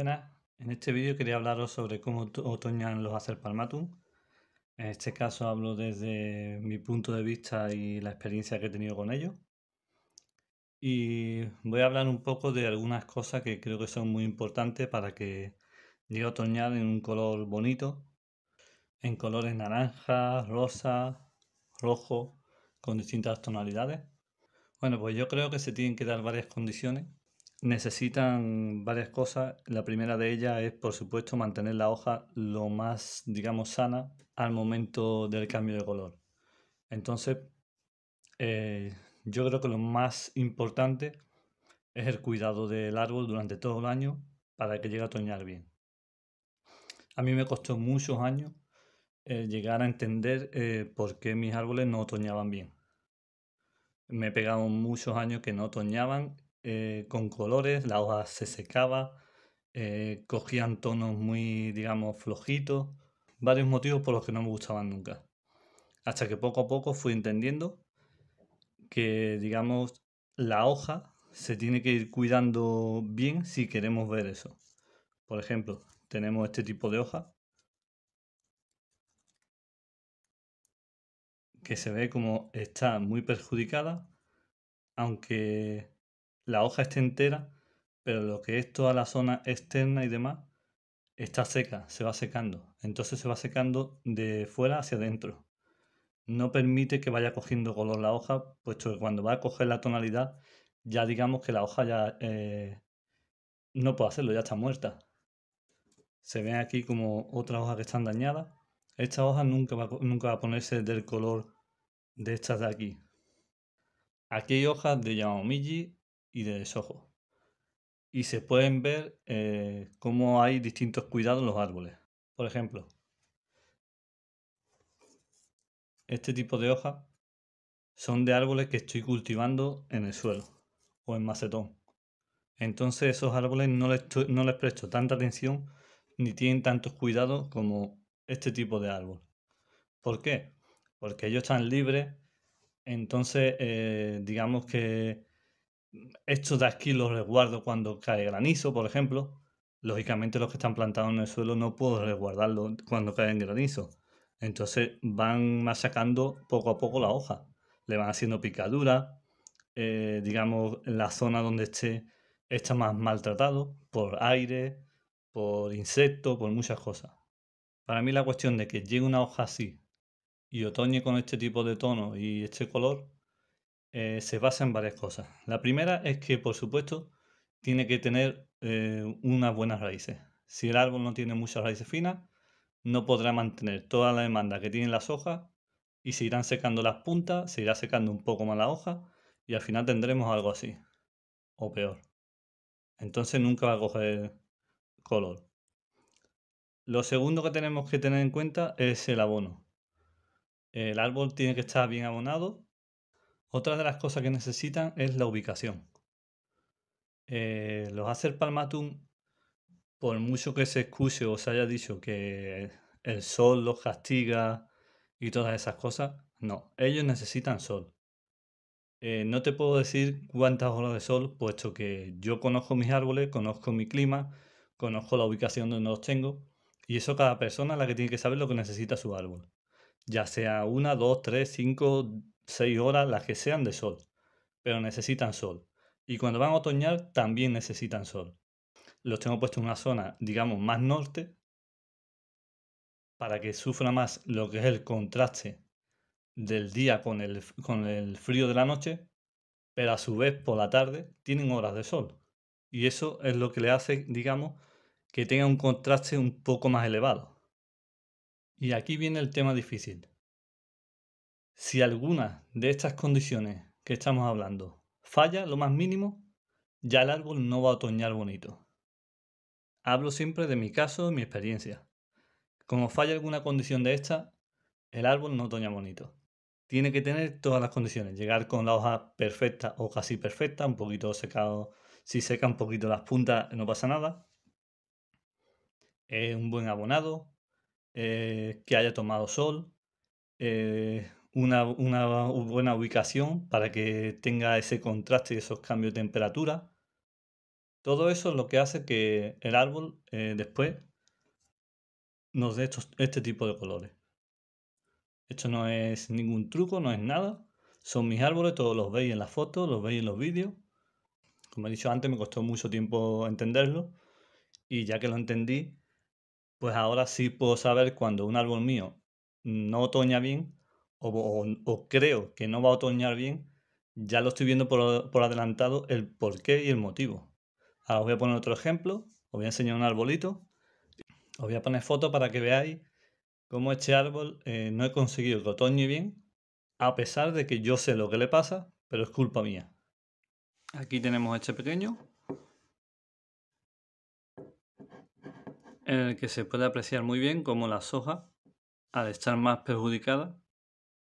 en este vídeo quería hablaros sobre cómo otoñan los palmatum. En este caso hablo desde mi punto de vista y la experiencia que he tenido con ellos. Y voy a hablar un poco de algunas cosas que creo que son muy importantes para que llegue a otoñar en un color bonito, en colores naranja, rosa, rojo, con distintas tonalidades. Bueno, pues yo creo que se tienen que dar varias condiciones necesitan varias cosas. La primera de ellas es, por supuesto, mantener la hoja lo más, digamos, sana al momento del cambio de color. Entonces, eh, yo creo que lo más importante es el cuidado del árbol durante todo el año para que llegue a toñar bien. A mí me costó muchos años eh, llegar a entender eh, por qué mis árboles no otoñaban bien. Me pegado muchos años que no otoñaban eh, con colores, la hoja se secaba, eh, cogían tonos muy, digamos, flojitos, varios motivos por los que no me gustaban nunca. Hasta que poco a poco fui entendiendo que, digamos, la hoja se tiene que ir cuidando bien si queremos ver eso. Por ejemplo, tenemos este tipo de hoja que se ve como está muy perjudicada, aunque la hoja está entera, pero lo que es toda la zona externa y demás está seca, se va secando. Entonces se va secando de fuera hacia adentro. No permite que vaya cogiendo color la hoja, puesto que cuando va a coger la tonalidad, ya digamos que la hoja ya eh, no puede hacerlo, ya está muerta. Se ven aquí como otras hojas que están dañadas. Esta hoja nunca va, nunca va a ponerse del color de estas de aquí. Aquí hay hojas de Yamamiji, y de desojo. Y se pueden ver eh, cómo hay distintos cuidados en los árboles. Por ejemplo, este tipo de hojas son de árboles que estoy cultivando en el suelo o en macetón. Entonces esos árboles no les, presto tanta atención ni tienen tantos cuidados como este tipo de árbol. ¿Por qué? Porque ellos están libres, entonces eh, digamos que estos de aquí los resguardo cuando cae granizo, por ejemplo. Lógicamente los que están plantados en el suelo no puedo resguardarlo cuando caen granizo. Entonces van machacando poco a poco la hoja. Le van haciendo picadura. Eh, digamos en la zona donde esté está más maltratado por aire, por insectos, por muchas cosas. Para mí la cuestión de que llegue una hoja así y otoñe con este tipo de tono y este color eh, se basa en varias cosas. La primera es que, por supuesto, tiene que tener eh, unas buenas raíces. Si el árbol no tiene muchas raíces finas, no podrá mantener toda la demanda que tienen las hojas y se irán secando las puntas, se irá secando un poco más la hoja y al final tendremos algo así o peor. Entonces nunca va a coger color. Lo segundo que tenemos que tener en cuenta es el abono. El árbol tiene que estar bien abonado otra de las cosas que necesitan es la ubicación. Eh, los Acer Palmatum, por mucho que se escuche o se haya dicho que el sol los castiga y todas esas cosas, no, ellos necesitan sol. Eh, no te puedo decir cuántas horas de sol, puesto que yo conozco mis árboles, conozco mi clima, conozco la ubicación donde los tengo, y eso cada persona es la que tiene que saber lo que necesita su árbol. Ya sea una, dos, tres, cinco, 6 horas, las que sean de sol, pero necesitan sol. Y cuando van a otoñar también necesitan sol. Los tengo puestos en una zona, digamos, más norte, para que sufra más lo que es el contraste del día con el, con el frío de la noche, pero a su vez por la tarde tienen horas de sol. Y eso es lo que le hace, digamos, que tenga un contraste un poco más elevado. Y aquí viene el tema difícil. Si alguna de estas condiciones que estamos hablando falla lo más mínimo, ya el árbol no va a otoñar bonito. Hablo siempre de mi caso, mi experiencia. Como falla alguna condición de esta, el árbol no otoña bonito. Tiene que tener todas las condiciones, llegar con la hoja perfecta o casi perfecta, un poquito secado, si seca un poquito las puntas no pasa nada. Es un buen abonado, eh, que haya tomado sol, eh, una, buena ubicación para que tenga ese contraste y esos cambios de temperatura. Todo eso es lo que hace que el árbol eh, después nos dé este tipo de colores. Esto no es ningún truco, no es nada. Son mis árboles, todos los veis en las fotos, los veis en los vídeos. Como he dicho antes, me costó mucho tiempo entenderlo. Y ya que lo entendí, pues ahora sí puedo saber cuando un árbol mío no otoña bien, o, creo que no va a otoñar bien, ya lo estoy viendo por, adelantado el por qué y el motivo. Ahora os voy a poner otro ejemplo, os voy a enseñar un arbolito, os voy a poner foto para que veáis cómo este árbol eh, no he conseguido que otoñe bien, a pesar de que yo sé lo que le pasa, pero es culpa mía. Aquí tenemos este pequeño, en el que se puede apreciar muy bien cómo la soja, al estar más perjudicada,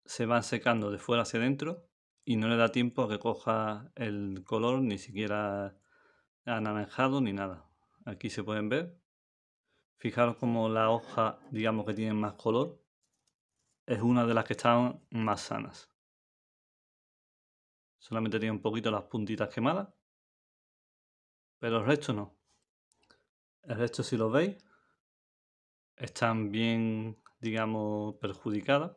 se van secando de fuera hacia adentro y no le da tiempo a que coja el color ni siquiera anaranjado ni nada. Aquí se pueden ver. Fijaros como la hoja, digamos que tiene más color, es una de las que están más sanas. Solamente tiene un poquito las puntitas quemadas, pero el resto no. El resto, si lo veis, están bien, digamos, perjudicadas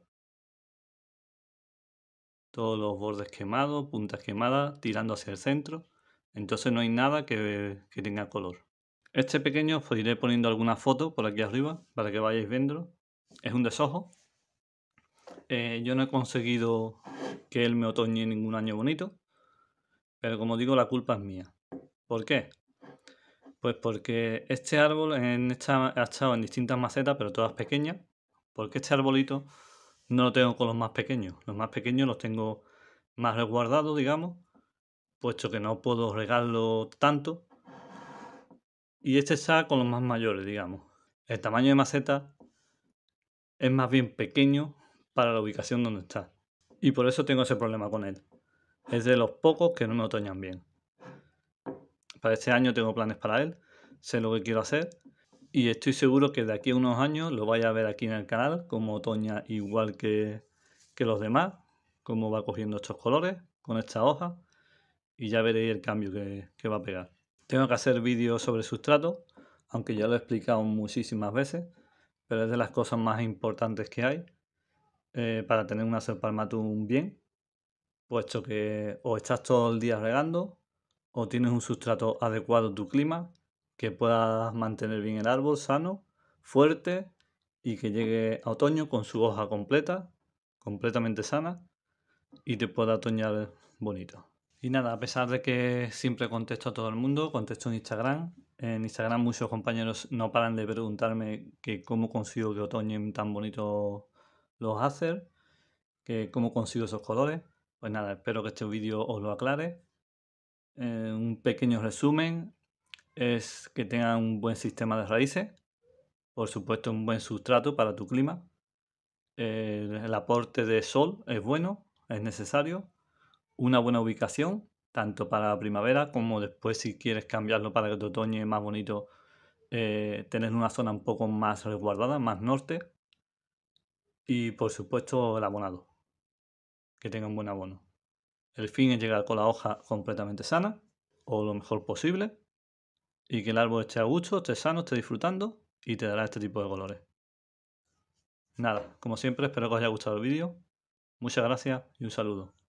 todos los bordes quemados, puntas quemadas, tirando hacia el centro. Entonces no hay nada que, tenga color. Este pequeño os iré poniendo alguna foto por aquí arriba para que vayáis viendo. Es un desojo. Eh, yo no he conseguido que él me otoñe ningún año bonito. Pero como digo, la culpa es mía. ¿Por qué? Pues porque este árbol en esta, ha estado en distintas macetas, pero todas pequeñas. Porque este arbolito no lo tengo con los más pequeños. Los más pequeños los tengo más resguardados, digamos, puesto que no puedo regarlo tanto. Y este está con los más mayores, digamos. El tamaño de maceta es más bien pequeño para la ubicación donde está. Y por eso tengo ese problema con él. Es de los pocos que no me otoñan bien. Para este año tengo planes para él, sé lo que quiero hacer y estoy seguro que de aquí a unos años lo vais a ver aquí en el canal, como Toña igual que, los demás, cómo va cogiendo estos colores con esta hoja y ya veréis el cambio que, va a pegar. Tengo que hacer vídeos sobre sustrato, aunque ya lo he explicado muchísimas veces, pero es de las cosas más importantes que hay eh, para tener una palmatum bien, puesto que o estás todo el día regando o tienes un sustrato adecuado a tu clima que puedas mantener bien el árbol sano, fuerte y que llegue a otoño con su hoja completa, completamente sana y te pueda otoñar bonito. Y nada, a pesar de que siempre contesto a todo el mundo, contesto en Instagram. En Instagram muchos compañeros no paran de preguntarme que cómo consigo que otoñen tan bonito los hacer, que cómo consigo esos colores. Pues nada, espero que este vídeo os lo aclare. Eh, un pequeño resumen, es que tenga un buen sistema de raíces, por supuesto un buen sustrato para tu clima, el, aporte de sol es bueno, es necesario, una buena ubicación, tanto para la primavera como después si quieres cambiarlo para que te otoñe más bonito, eh, tener una zona un poco más resguardada, más norte. Y por supuesto el abonado, que tenga un buen abono. El fin es llegar con la hoja completamente sana o lo mejor posible y que el árbol esté a gusto, esté sano, esté disfrutando y te dará este tipo de colores. Nada, como siempre espero que os haya gustado el vídeo. Muchas gracias y un saludo.